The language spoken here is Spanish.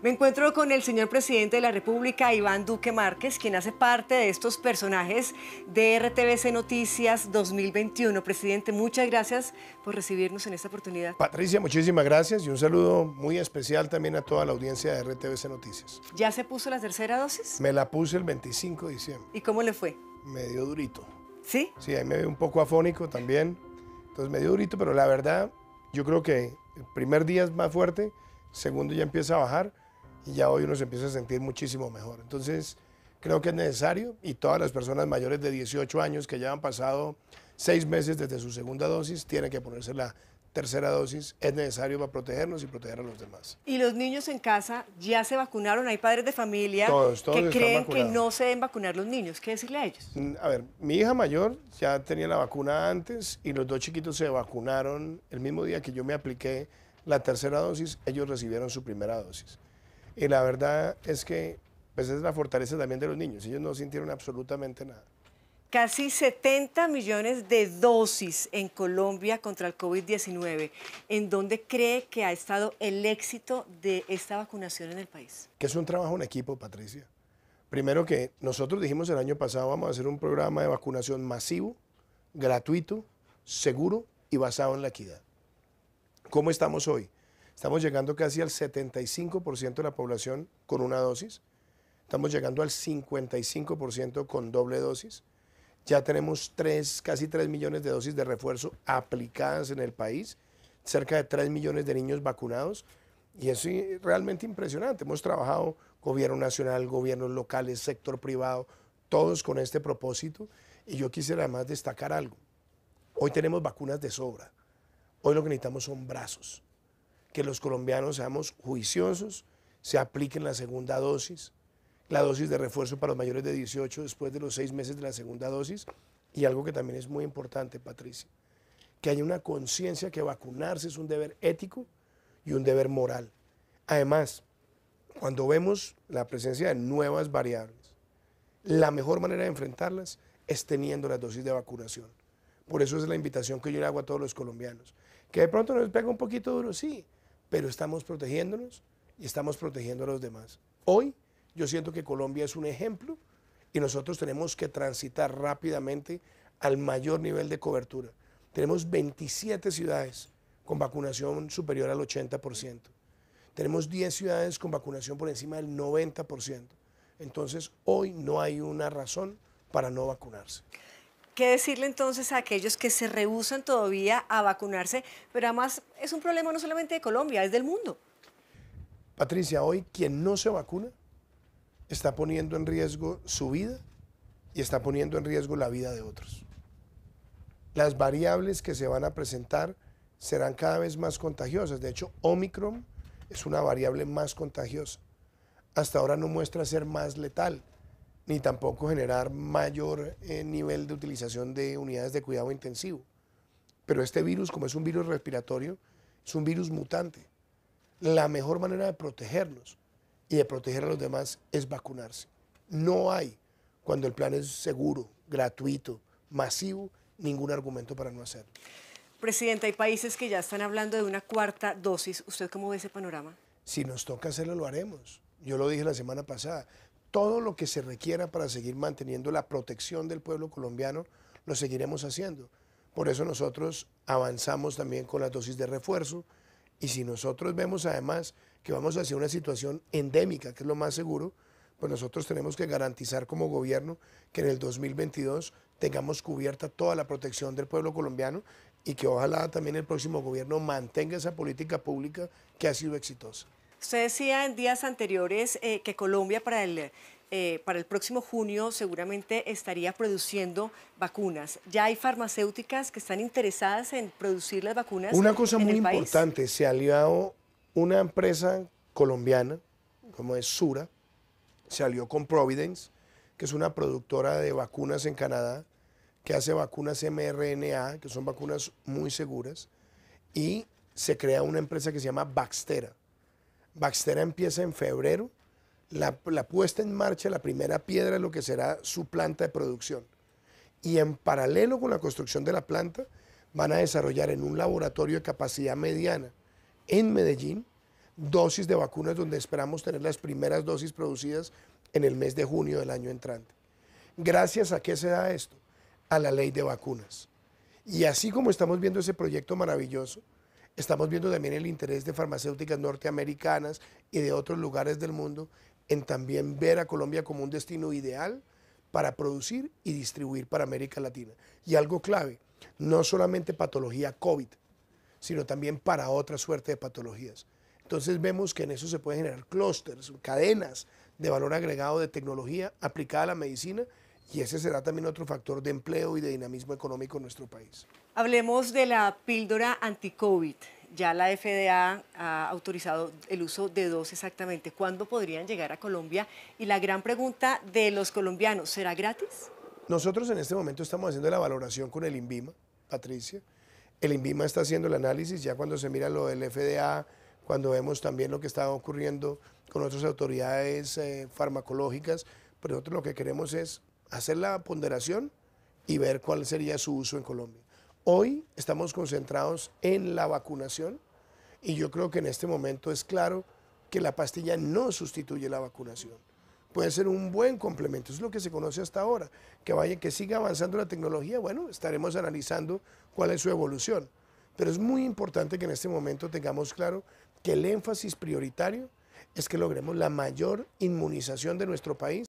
Me encuentro con el señor presidente de la República, Iván Duque Márquez, quien hace parte de estos personajes de RTBC Noticias 2021. Presidente, muchas gracias por recibirnos en esta oportunidad. Patricia, muchísimas gracias y un saludo muy especial también a toda la audiencia de RTBC Noticias. ¿Ya se puso la tercera dosis? Me la puse el 25 de diciembre. ¿Y cómo le fue? Medio durito. ¿Sí? Sí, ahí me veo un poco afónico también. Entonces medio durito, pero la verdad, yo creo que el primer día es más fuerte, el segundo ya empieza a bajar y ya hoy uno se empieza a sentir muchísimo mejor. Entonces, creo que es necesario y todas las personas mayores de 18 años que ya han pasado seis meses desde su segunda dosis tienen que ponerse la tercera dosis. Es necesario para protegernos y proteger a los demás. ¿Y los niños en casa ya se vacunaron? Hay padres de familia que creen que no se deben vacunar los niños. ¿Qué decirle a ellos? Mm, a ver, mi hija mayor ya tenía la vacuna antes y los dos chiquitos se vacunaron el mismo día que yo me apliqué la tercera dosis, ellos recibieron su primera dosis. Y la verdad es que pues es la fortaleza también de los niños. Ellos no sintieron absolutamente nada. Casi 70 millones de dosis en Colombia contra el COVID-19. ¿En dónde cree que ha estado el éxito de esta vacunación en el país? Que es un trabajo en equipo, Patricia. Primero que nosotros dijimos el año pasado vamos a hacer un programa de vacunación masivo, gratuito, seguro y basado en la equidad. ¿Cómo estamos hoy? Estamos llegando casi al 75% de la población con una dosis. Estamos llegando al 55% con doble dosis. Ya tenemos tres, casi 3 millones de dosis de refuerzo aplicadas en el país, cerca de 3 millones de niños vacunados. Y eso es realmente impresionante. Hemos trabajado gobierno nacional, gobiernos locales, sector privado, todos con este propósito. Y yo quisiera además destacar algo. Hoy tenemos vacunas de sobra. Hoy lo que necesitamos son brazos que los colombianos seamos juiciosos, se apliquen la segunda dosis, la dosis de refuerzo para los mayores de 18 después de los seis meses de la segunda dosis y algo que también es muy importante, Patricia, que haya una conciencia que vacunarse es un deber ético y un deber moral. Además, cuando vemos la presencia de nuevas variables, la mejor manera de enfrentarlas es teniendo la dosis de vacunación. Por eso es la invitación que yo le hago a todos los colombianos. Que de pronto nos pega un poquito duro, sí, pero estamos protegiéndonos y estamos protegiendo a los demás. Hoy yo siento que Colombia es un ejemplo y nosotros tenemos que transitar rápidamente al mayor nivel de cobertura. Tenemos 27 ciudades con vacunación superior al 80%. Tenemos 10 ciudades con vacunación por encima del 90%. Entonces, hoy no hay una razón para no vacunarse. ¿Qué decirle entonces a aquellos que se rehusan todavía a vacunarse? Pero además es un problema no solamente de Colombia, es del mundo. Patricia, hoy quien no se vacuna está poniendo en riesgo su vida y está poniendo en riesgo la vida de otros. Las variables que se van a presentar serán cada vez más contagiosas. De hecho, Omicron es una variable más contagiosa. Hasta ahora no muestra ser más letal ni tampoco generar mayor eh, nivel de utilización de unidades de cuidado intensivo. Pero este virus, como es un virus respiratorio, es un virus mutante. La mejor manera de protegernos y de proteger a los demás es vacunarse. No hay, cuando el plan es seguro, gratuito, masivo, ningún argumento para no hacerlo. Presidenta, hay países que ya están hablando de una cuarta dosis. ¿Usted cómo ve ese panorama? Si nos toca hacerlo, lo haremos. Yo lo dije la semana pasada todo lo que se requiera para seguir manteniendo la protección del pueblo colombiano, lo seguiremos haciendo. Por eso nosotros avanzamos también con las dosis de refuerzo y si nosotros vemos además que vamos hacia una situación endémica, que es lo más seguro, pues nosotros tenemos que garantizar como gobierno que en el 2022 tengamos cubierta toda la protección del pueblo colombiano y que ojalá también el próximo gobierno mantenga esa política pública que ha sido exitosa. Usted decía en días anteriores eh, que Colombia para el, eh, para el próximo junio seguramente estaría produciendo vacunas. ¿Ya hay farmacéuticas que están interesadas en producir las vacunas? Una cosa muy importante, se ha aliado una empresa colombiana, como es Sura, se alió con Providence, que es una productora de vacunas en Canadá, que hace vacunas mRNA, que son vacunas muy seguras, y se crea una empresa que se llama Baxtera Baxtera empieza en febrero. La, puesta en marcha, la primera piedra de lo que será su planta de producción. Y en paralelo con la construcción de la planta, van a desarrollar en un laboratorio de capacidad mediana en Medellín dosis de vacunas donde esperamos tener las primeras dosis producidas en el mes de junio del año entrante. Gracias a qué se da esto? A la ley de vacunas. Y así como estamos viendo ese proyecto maravilloso, Estamos viendo también el interés de farmacéuticas norteamericanas y de otros lugares del mundo en también ver a Colombia como un destino ideal para producir y distribuir para América Latina. Y algo clave, no solamente patología COVID, sino también para otra suerte de patologías. Entonces vemos que en eso se pueden generar clústeres, cadenas de valor agregado de tecnología aplicada a la medicina y ese será también otro factor de empleo y de dinamismo económico en nuestro país. Hablemos de la píldora anti-COVID. Ya la FDA ha autorizado el uso de dos exactamente. ¿Cuándo podrían llegar a Colombia? Y la gran pregunta de los colombianos, ¿será gratis? Nosotros en este momento estamos haciendo la valoración con el INVIMA, Patricia. El INVIMA está haciendo el análisis, ya cuando se mira lo del FDA, cuando vemos también lo que está ocurriendo con otras autoridades eh, farmacológicas, pero nosotros lo que queremos es hacer la ponderación y ver cuál sería su uso en Colombia. Hoy estamos concentrados en la vacunación y yo creo que en este momento es claro que la pastilla no sustituye la vacunación. Puede ser un buen complemento, es lo que se conoce hasta ahora. Que vaya, que siga avanzando la tecnología, bueno, estaremos analizando cuál es su evolución. Pero es muy importante que en este momento tengamos claro que el énfasis prioritario es que logremos la mayor inmunización de nuestro país.